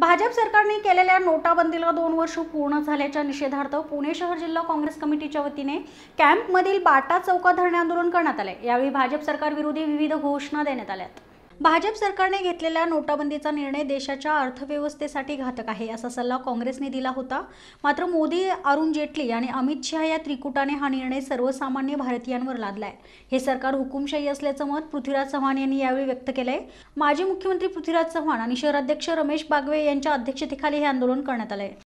भाजप सरकारने केलेल्या नोटाबंदीला दोन वर्ष पूर्ण झाल्याच्या निषेधार्थ पुणे शहर जिल्हा काँग्रेस कमिटीच्या वतीने कॅम्पमधील बाटा चौका धरणे आंदोलन करण्यात आले यावेळी भाजप सरकार विरोधी विविध घोषणा देण्यात आल्या भाजप सरकारने घेतलेल्या नोटाबंदीचा निर्णय देशाच्या अर्थव्यवस्थेसाठी घातक आहे असा सल्ला काँग्रेसने दिला होता मात्र मोदी अरुण जेटली आणि अमित शहा या त्रिकुटाने हा निर्णय सर्वसामान्य भारतीयांवर लादलाय हे सरकार हुकुमशाही असल्याचं मत पृथ्वीराज चव्हाण यांनी यावेळी व्यक्त केलंय माजी मुख्यमंत्री पृथ्वीराज चव्हाण आणि शहराध्यक्ष रमेश बागवे यांच्या अध्यक्षतेखाली हे आंदोलन करण्यात आलंय